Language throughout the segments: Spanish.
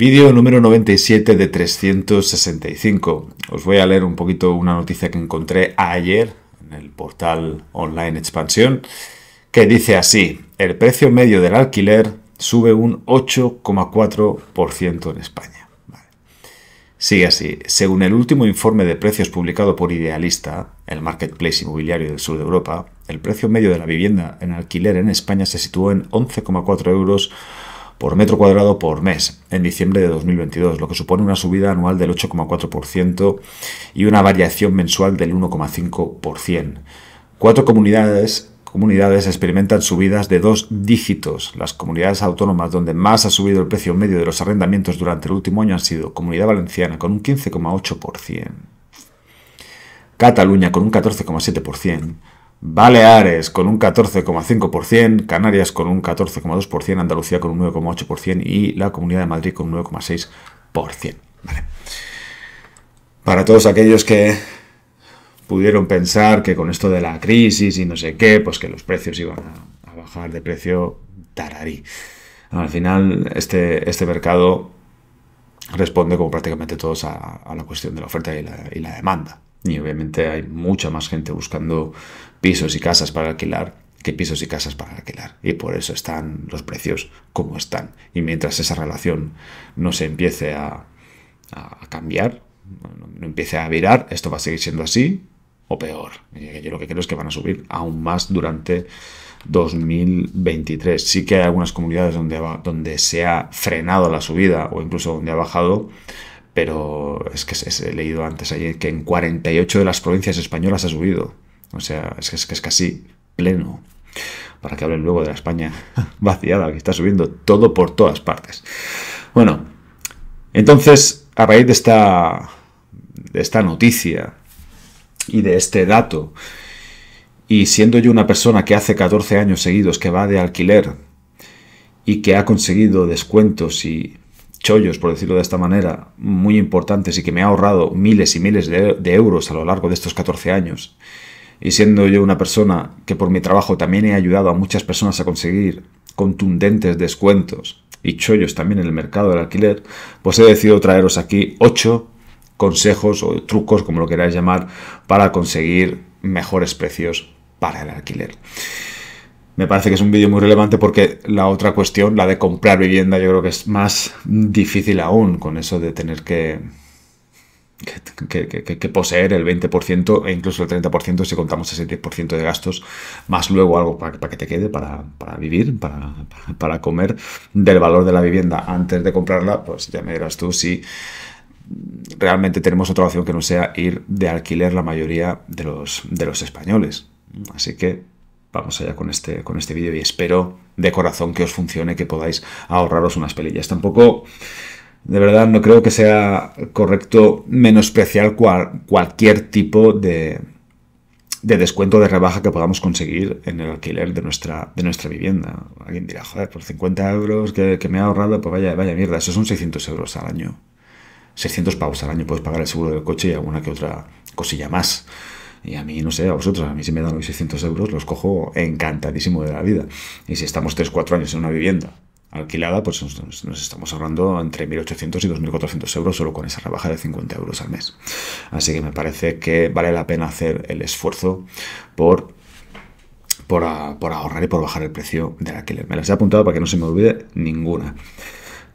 Vídeo número 97 de 365. Os voy a leer un poquito una noticia que encontré ayer en el portal online Expansión, que dice así, el precio medio del alquiler sube un 8,4% en España. Sigue así. Según el último informe de precios publicado por Idealista, el marketplace inmobiliario del sur de Europa, el precio medio de la vivienda en alquiler en España se situó en 11,4 euros por metro cuadrado por mes en diciembre de 2022, lo que supone una subida anual del 8,4% y una variación mensual del 1,5%. Cuatro comunidades comunidades experimentan subidas de dos dígitos. Las comunidades autónomas donde más ha subido el precio medio de los arrendamientos durante el último año han sido Comunidad Valenciana con un 15,8%, Cataluña con un 14,7%, Baleares con un 14,5%, Canarias con un 14,2%, Andalucía con un 9,8% y la Comunidad de Madrid con un 9,6%. Para todos aquellos que pudieron pensar que con esto de la crisis y no sé qué, pues que los precios iban a, bajar de precio, tararí. Al final, este, este mercado responde, como prácticamente todos, a, la cuestión de la oferta y la demanda. Y obviamente hay mucha más gente buscando pisos y casas para alquilar que pisos y casas para alquilar. Y por eso están los precios como están. Y mientras esa relación no se empiece a, cambiar, no, empiece a virar, esto va a seguir siendo así o peor. Yo lo que creo es que van a subir aún más durante 2023. Sí que hay algunas comunidades donde, donde se ha frenado la subida o incluso donde ha bajado, pero es que se he leído antes ayer que en 48 de las provincias españolas ha subido. O sea, es que es, casi pleno. Para que hablen luego de la España vaciada, que está subiendo todo por todas partes. Bueno, entonces, a raíz de esta, de esta noticia y de este dato, y siendo yo una persona que hace 14 años seguidos que va de alquiler y que ha conseguido descuentos y chollos, por decirlo de esta manera, muy importantes y que me ha ahorrado miles y miles de, euros a lo largo de estos 14 años. Y siendo yo una persona que por mi trabajo también he ayudado a muchas personas a conseguir contundentes descuentos y chollos también en el mercado del alquiler, pues he decidido traeros aquí 8 consejos o trucos, como lo queráis llamar, para conseguir mejores precios para el alquiler me parece que es un vídeo muy relevante porque la otra cuestión, la de comprar vivienda, yo creo que es más difícil aún con eso de tener que, poseer el 20% e incluso el 30% si contamos ese 10% de gastos, más luego algo para, que te quede, para, vivir, para, comer, del valor de la vivienda antes de comprarla, pues ya me dirás tú si realmente tenemos otra opción que no sea ir de alquiler la mayoría de los, de los españoles. Así que vamos allá con este, con este vídeo y espero de corazón que os funcione, que podáis ahorraros unas pelillas. Tampoco, de verdad, no creo que sea correcto menospreciar cual, cualquier tipo de, de descuento de rebaja que podamos conseguir en el alquiler de nuestra, de nuestra vivienda. Alguien dirá, joder, por 50 euros que, me ha ahorrado, pues vaya, vaya mierda, eso son 600 euros al año. 600 pavos al año puedes pagar el seguro del coche y alguna que otra cosilla más. Y a mí, no sé, a vosotros, a mí si me dan los 600 euros, los cojo encantadísimo de la vida. Y si estamos 3-4 años en una vivienda alquilada, pues nos, estamos ahorrando entre 1.800 y 2.400 euros solo con esa rebaja de 50 euros al mes. Así que me parece que vale la pena hacer el esfuerzo por por, por, ahorrar y por bajar el precio del alquiler. Me las he apuntado para que no se me olvide ninguna.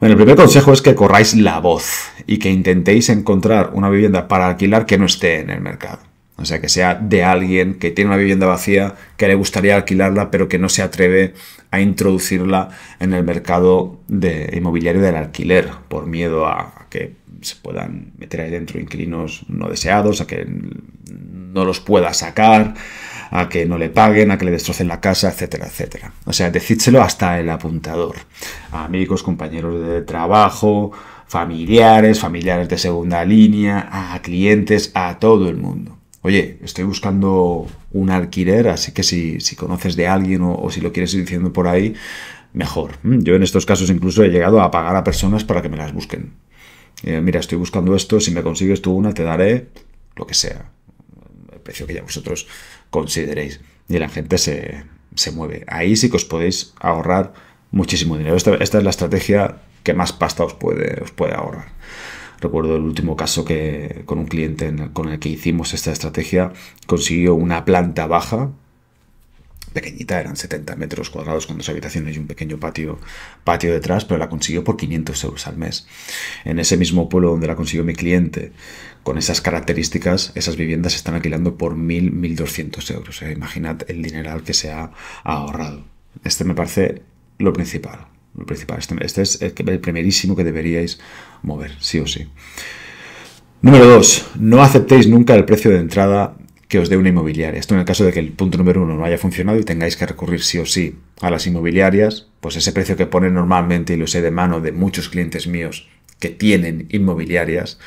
Bueno, el primer consejo es que corráis la voz y que intentéis encontrar una vivienda para alquilar que no esté en el mercado. O sea, que sea de alguien que tiene una vivienda vacía, que le gustaría alquilarla, pero que no se atreve a introducirla en el mercado de inmobiliario del alquiler, por miedo a que se puedan meter ahí dentro inquilinos no deseados, a que no los pueda sacar, a que no le paguen, a que le destrocen la casa, etcétera, etcétera. O sea, decídselo hasta el apuntador. A amigos, compañeros de trabajo, familiares, familiares de segunda línea, a clientes, a todo el mundo oye, estoy buscando un alquiler, así que si, conoces de alguien o, si lo quieres ir diciendo por ahí, mejor. Mm, yo en estos casos incluso he llegado a pagar a personas para que me las busquen. Eh, mira, estoy buscando esto, si me consigues tú una, te daré lo que sea. El precio que ya vosotros consideréis. Y la gente se, mueve. Ahí sí que os podéis ahorrar muchísimo dinero. Esta, esta, es la estrategia que más pasta os puede, os puede ahorrar. Recuerdo el último caso que con un cliente con el que hicimos esta estrategia, consiguió una planta baja, pequeñita, eran 70 metros cuadrados con dos habitaciones y un pequeño patio, patio detrás, pero la consiguió por 500 euros al mes. En ese mismo pueblo donde la consiguió mi cliente, con esas características, esas viviendas se están alquilando por 1.000, 1.200 euros. imaginad el dineral que se ha ahorrado. Este me parece lo principal principal. Este, este es el, primerísimo que deberíais mover, sí o sí. Número 2. No aceptéis nunca el precio de entrada que os dé una inmobiliaria. Esto en el caso de que el punto número uno no haya funcionado y tengáis que recurrir sí o sí a las inmobiliarias, pues ese precio que pone normalmente, y lo sé de mano de muchos clientes míos, que tienen inmobiliarias,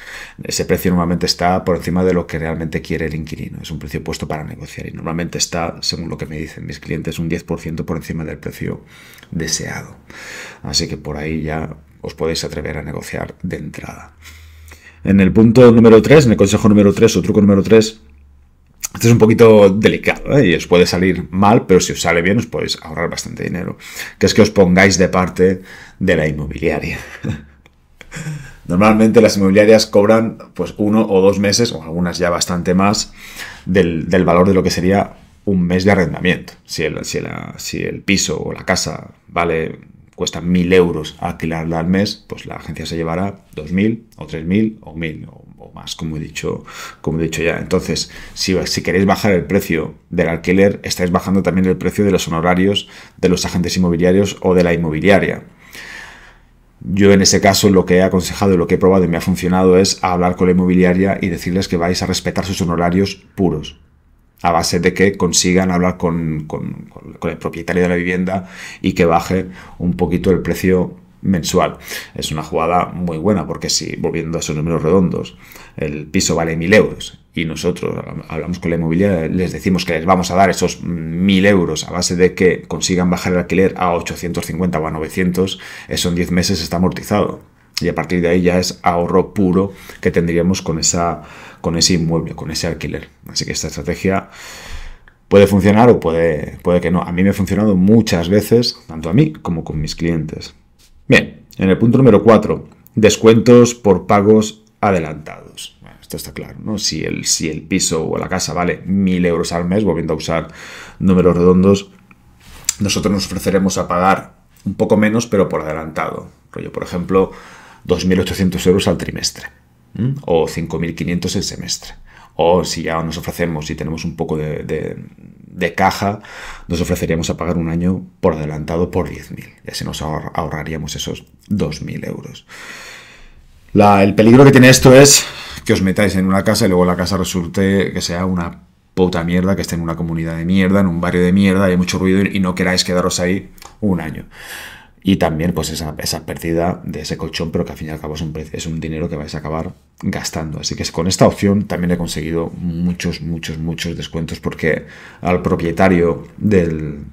ese precio normalmente está por encima de lo que realmente quiere el inquilino. Es un precio puesto para negociar y normalmente está, según lo que me dicen mis clientes, un 10% por encima del precio deseado. Así que por ahí ya os podéis atrever a negociar de entrada. En el punto número 3, en el consejo número 3 o truco número 3, esto es un poquito delicado ¿eh? y os puede salir mal, pero si os sale bien os podéis ahorrar bastante dinero, que es que os pongáis de parte de la inmobiliaria. Normalmente las inmobiliarias cobran pues uno o dos meses, o algunas ya bastante más, del, valor de lo que sería un mes de arrendamiento. Si el, si, si el piso o la casa vale cuesta mil euros alquilarla al mes, pues la agencia se llevará dos mil o tres mil o mil o, más, como he, dicho, como he dicho ya. Entonces, si, si queréis bajar el precio del alquiler, estáis bajando también el precio de los honorarios de los agentes inmobiliarios o de la inmobiliaria. Yo en ese caso lo que he aconsejado y lo que he probado y me ha funcionado es hablar con la inmobiliaria y decirles que vais a respetar sus honorarios puros, a base de que consigan hablar con, el propietario de la vivienda y que baje un poquito el precio mensual. Es una jugada muy buena porque si, volviendo a esos números redondos, el piso vale 1.000 euros y nosotros hablamos con la inmobiliaria, les decimos que les vamos a dar esos 1.000 euros a base de que consigan bajar el alquiler a 850 o a 900, eso en 10 meses está amortizado. Y a partir de ahí ya es ahorro puro que tendríamos con, esa, con ese inmueble, con ese alquiler. Así que esta estrategia puede funcionar o puede, puede que no. A mí me ha funcionado muchas veces, tanto a mí como con mis clientes. Bien, en el punto número 4, descuentos por pagos adelantados. Esto está claro, ¿no? Si el, si el piso o la casa vale 1.000 euros al mes, volviendo a usar números redondos, nosotros nos ofreceremos a pagar un poco menos, pero por adelantado. por ejemplo, 2.800 euros al trimestre o 5.500 el semestre. O si ya nos ofrecemos, y tenemos un poco de, caja, nos ofreceríamos a pagar un año por adelantado por 10.000. Y así nos ahorraríamos esos 2.000 euros. el peligro que tiene esto es que os metáis en una casa y luego la casa resulte que sea una puta mierda, que esté en una comunidad de mierda, en un barrio de mierda, hay mucho ruido y no queráis quedaros ahí un año. Y también pues esa, esa pérdida de ese colchón, pero que al fin y al cabo es un, es un dinero que vais a acabar gastando. Así que con esta opción también he conseguido muchos, muchos, muchos descuentos porque al propietario del,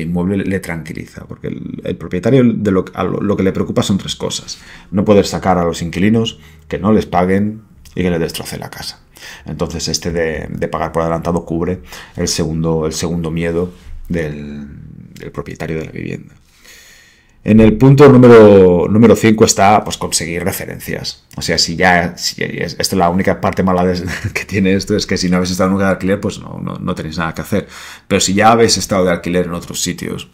inmueble le tranquiliza, porque el, propietario de lo, lo, que le preocupa son tres cosas. No poder sacar a los inquilinos, que no les paguen y que le destroce la casa. Entonces este de, pagar por adelantado cubre el segundo, el segundo miedo del, propietario de la vivienda. En el punto número 5 está pues, conseguir referencias. O sea, si ya, si esta es la única parte mala que tiene esto, es que si no habéis estado nunca de alquiler, pues no, no, no, tenéis nada que hacer. Pero si ya habéis estado de alquiler en otros sitios,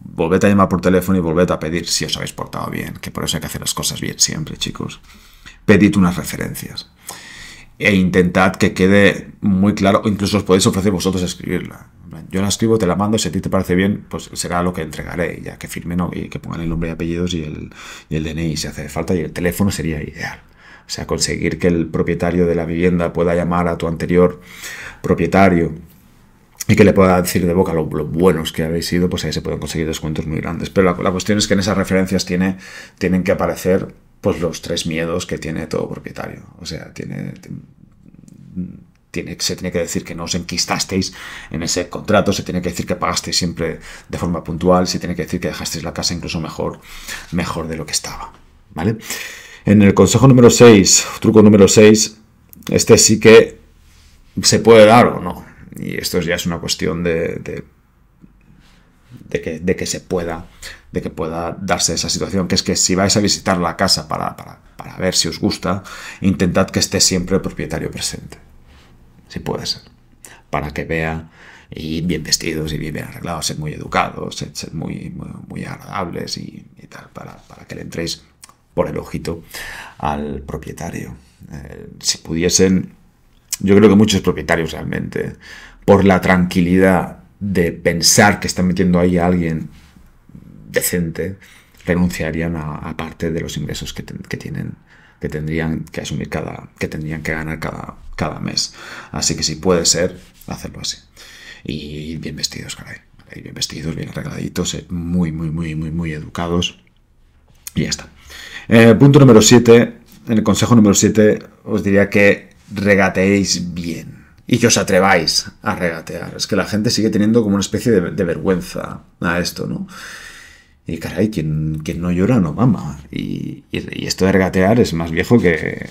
volved a llamar por teléfono y volved a pedir si os habéis portado bien, que por eso hay que hacer las cosas bien siempre, chicos pedid unas referencias. E intentad que quede muy claro, incluso os podéis ofrecer vosotros escribirla. Yo la escribo, te la mando, si a ti te parece bien, pues será lo que entregaré, ya que firmen ¿no? y que pongan el nombre y apellidos y el, DNI si hace falta, y el teléfono sería ideal. O sea, conseguir que el propietario de la vivienda pueda llamar a tu anterior propietario y que le pueda decir de boca lo, buenos que habéis sido, pues ahí se pueden conseguir descuentos muy grandes. Pero la, cuestión es que en esas referencias tiene, tienen que aparecer pues los tres miedos que tiene todo propietario. O sea, tiene, tiene, se tiene que decir que no os enquistasteis en ese contrato, se tiene que decir que pagasteis siempre de forma puntual, se tiene que decir que dejasteis la casa incluso mejor, mejor de lo que estaba. ¿Vale? En el consejo número 6, truco número 6, este sí que se puede dar o no. Y esto ya es una cuestión de, de, que, de que se pueda de que pueda darse esa situación, que es que si vais a visitar la casa para, ver si os gusta, intentad que esté siempre el propietario presente, si puede ser, para que vea y bien vestidos y bien, arreglados, ser muy educados, ser, muy, muy, agradables y, tal, para, que le entréis por el ojito al propietario. Eh, si pudiesen, yo creo que muchos propietarios realmente, por la tranquilidad de pensar que están metiendo ahí a alguien decente renunciarían a, parte de los ingresos que, tienen que tendrían que asumir cada que tendrían que ganar cada, cada mes así que si puede ser hacerlo así y bien vestidos caray bien vestidos bien arregladitos eh, muy muy muy muy muy educados y ya está eh, punto número 7 en el consejo número 7 os diría que regateéis bien y que os atreváis a regatear. Es que la gente sigue teniendo como una especie de, de vergüenza a esto, ¿no? Y caray, quien, no llora no mama. Y, y, esto de regatear es más viejo que,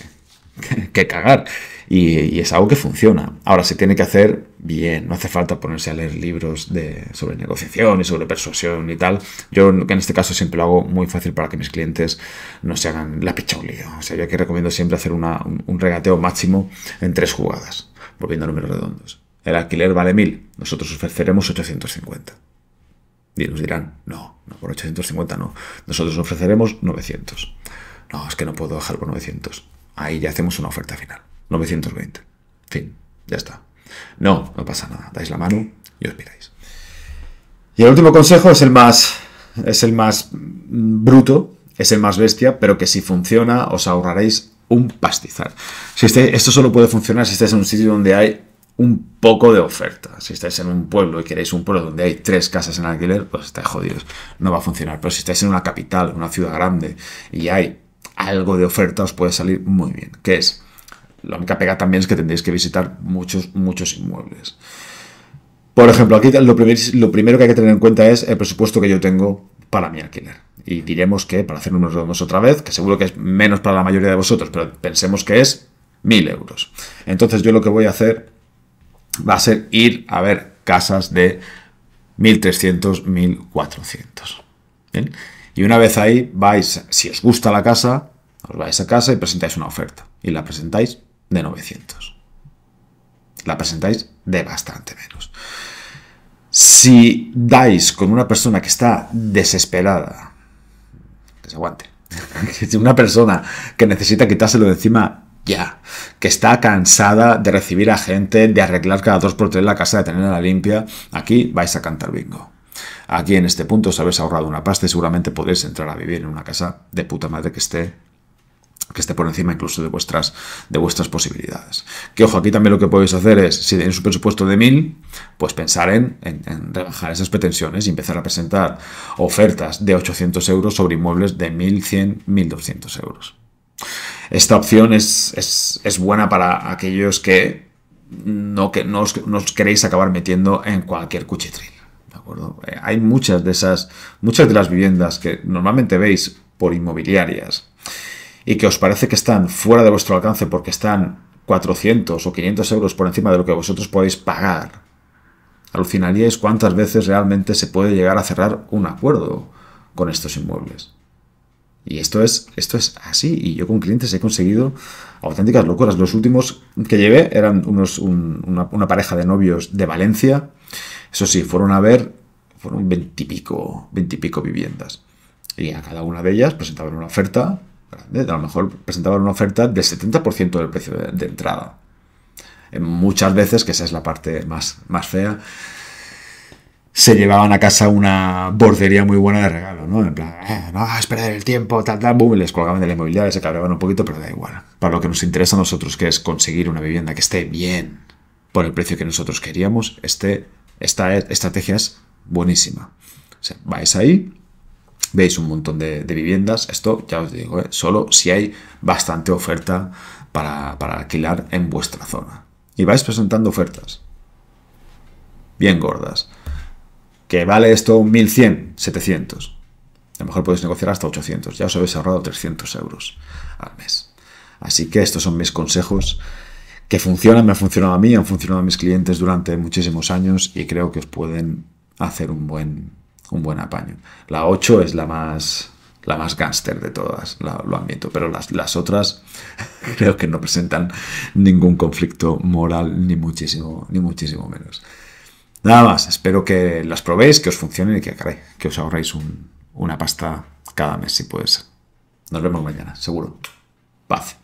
que, cagar. Y, es algo que funciona. Ahora se tiene que hacer bien. No hace falta ponerse a leer libros de, sobre negociación y sobre persuasión y tal. Yo en este caso siempre lo hago muy fácil para que mis clientes no se hagan la picha O sea, yo aquí recomiendo siempre hacer un, un regateo máximo en tres jugadas, volviendo a números redondos. El alquiler vale 1000, nosotros ofreceremos 850. Y nos dirán, no, no, por 850 no. Nosotros ofreceremos 900. No, es que no puedo bajar por 900. Ahí ya hacemos una oferta final. 920. Fin, ya está. No, no pasa nada. Dais la mano y os miráis. Y el último consejo es el más, es el más mm, bruto, es el más bestia, pero que si funciona os ahorraréis un pastizal. Si este, esto solo puede funcionar si estáis en un sitio donde hay un poco de oferta. Si estáis en un pueblo y queréis un pueblo donde hay tres casas en alquiler, pues estáis jodidos, no va a funcionar. Pero si estáis en una capital, una ciudad grande y hay algo de oferta, os puede salir muy bien. ¿Qué es? La única pega también es que tendréis que visitar muchos, muchos inmuebles. Por ejemplo, aquí lo, primero que hay que tener en cuenta es el presupuesto que yo tengo para mi alquiler. Y diremos que, para hacer unos redondos otra vez, que seguro que es menos para la mayoría de vosotros, pero pensemos que es mil euros. Entonces yo lo que voy a hacer va a ser ir a ver casas de 1300, 1400. ¿Bien? Y una vez ahí vais, si os gusta la casa, os vais a casa y presentáis una oferta. Y la presentáis de 900. La presentáis de bastante menos. Si dais con una persona que está desesperada, que se aguante, una persona que necesita quitárselo de encima ya, que está cansada de recibir a gente, de arreglar cada dos por tres la casa, de tenerla limpia, aquí vais a cantar bingo. Aquí en este punto os habéis ahorrado una pasta y seguramente podréis entrar a vivir en una casa de puta madre que esté que esté por encima incluso de vuestras, de vuestras posibilidades. Que ojo, aquí también lo que podéis hacer es, si tenéis un presupuesto de 1000, pues pensar en, en, en, rebajar esas pretensiones y empezar a presentar ofertas de 800 euros sobre inmuebles de 1100, 1200 euros. Esta opción es, buena para aquellos que no, que os, queréis acabar metiendo en cualquier cuchitril. Eh, hay muchas de esas, muchas de las viviendas que normalmente veis por inmobiliarias y que os parece que están fuera de vuestro alcance porque están 400 o 500 euros por encima de lo que vosotros podéis pagar, alucinaríais cuántas veces realmente se puede llegar a cerrar un acuerdo con estos inmuebles. Y esto es, esto es así. Y yo con clientes he conseguido auténticas locuras. Los últimos que llevé eran unos, una, pareja de novios de Valencia. Eso sí, fueron a ver, fueron veintipico, veintipico viviendas. Y a cada una de ellas presentaban una oferta A lo mejor presentaban una oferta del 70% del precio de, entrada. muchas veces, que esa es la parte más, más fea, se llevaban a casa una bordería muy buena de regalo, ¿no? En plan, eh, no, es perder el tiempo, tal, tal, boom, les colgaban de la inmobiliaria, se cabreaban un poquito, pero da igual. Para lo que nos interesa a nosotros, que es conseguir una vivienda que esté bien por el precio que nosotros queríamos, este, esta e, estrategia es buenísima. O sea, vais ahí, veis un montón de, viviendas, esto ya os digo, ¿eh? solo si hay bastante oferta para, para alquilar en vuestra zona. Y vais presentando ofertas. Bien gordas que vale esto 1100, 700. A lo mejor podéis negociar hasta 800. Ya os habéis ahorrado 300 euros al mes. Así que estos son mis consejos que funcionan, me han funcionado a mí, han funcionado a mis clientes durante muchísimos años y creo que os pueden hacer un buen, un buen apaño. La 8 es la más, la más gángster de todas, lo admito, pero las, las otras creo que no presentan ningún conflicto moral, ni muchísimo, ni muchísimo menos. Nada más, espero que las probéis, que os funcionen y que, os ahorréis una pasta cada mes si puede ser. Nos vemos mañana, seguro. Paz.